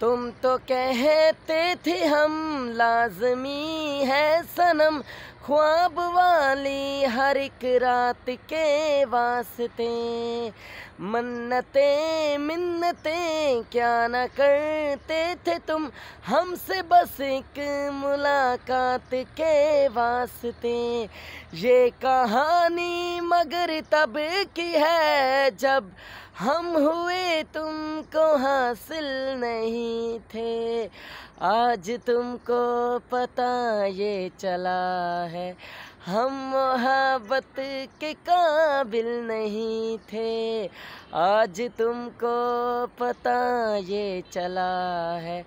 तुम तो कहते थे हम लाजमी है सनम ख्वाब वाली हर एक रात के वास्ते मन्नते मिन्नते क्या न करते थे तुम हमसे बस एक मुलाकात के वास्ते ये कहानी मगर तब की है जब हम हुए तुमको हासिल नहीं थे आज तुमको पता ये चला है हम मोहब्बत के काबिल नहीं थे आज तुमको पता ये चला है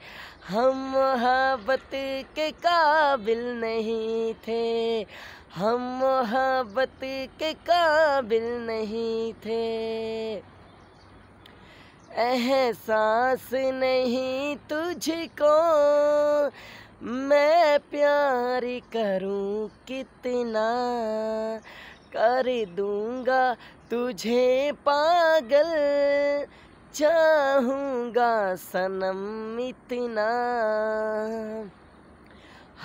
हम मोहब्बत के काबिल नहीं थे हम मोहब्बत के काबिल नहीं थे एहसास नहीं तुझको मैं प्यार करूं कितना कर दूंगा तुझे पागल चाहूँगा सनम इतना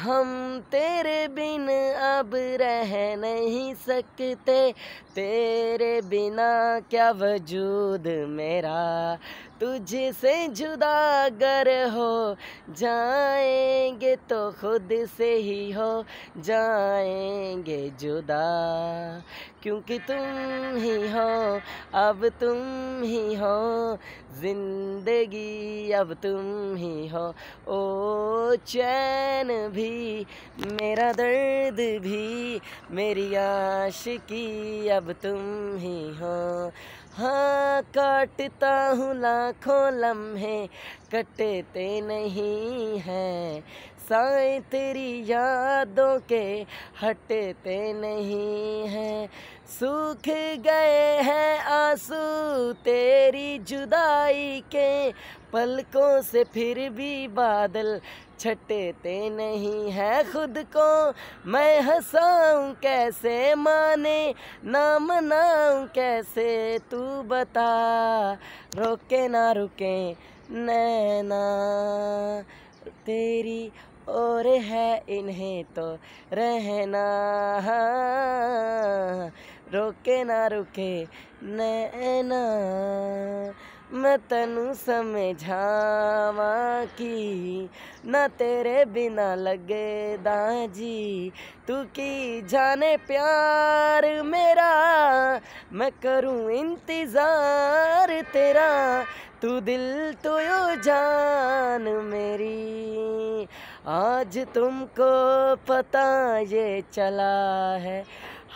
हम तेरे बिन अब रह नहीं सकते तेरे बिना क्या वजूद मेरा तुझे से जुदा अगर हो जाएंगे तो खुद से ही हो जाएंगे जुदा क्योंकि तुम ही हो अब तुम ही हो जिंदगी अब तुम ही हो ओ चैन भी मेरा दर्द भी मेरी आशिकी अब तुम ही हो हाँ काटता हूँ लाखों लम्हे कटते नहीं हैं साए तेरी यादों के हटते नहीं हैं सूख गए हैं आंसू तेरी जुदाई के पलकों से फिर भी बादल छटते नहीं है खुद को मैं हंसाऊं कैसे माने ना मनाऊं कैसे तू बता रोके ना रुके नैना तेरी और है इन्हें तो रहना रोके ना रुके नैना मैं तेन समझावा की ना तेरे बिना लगे दाजी तू की जाने प्यार मेरा मैं करूँ इंतज़ार तेरा तू दिल तो यो जान मेरी आज तुमको पता ये चला है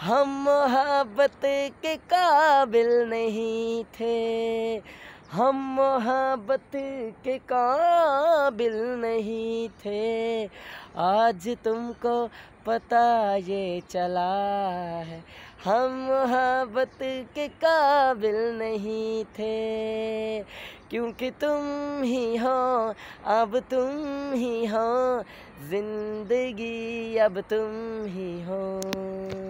हम मोहब्बत के काबिल नहीं थे हम मोहब्बत के काबिल नहीं थे आज तुमको पता ये चला है हम मोहब्बत के काबिल नहीं थे क्योंकि तुम ही हो अब तुम ही हो जिंदगी अब तुम ही हो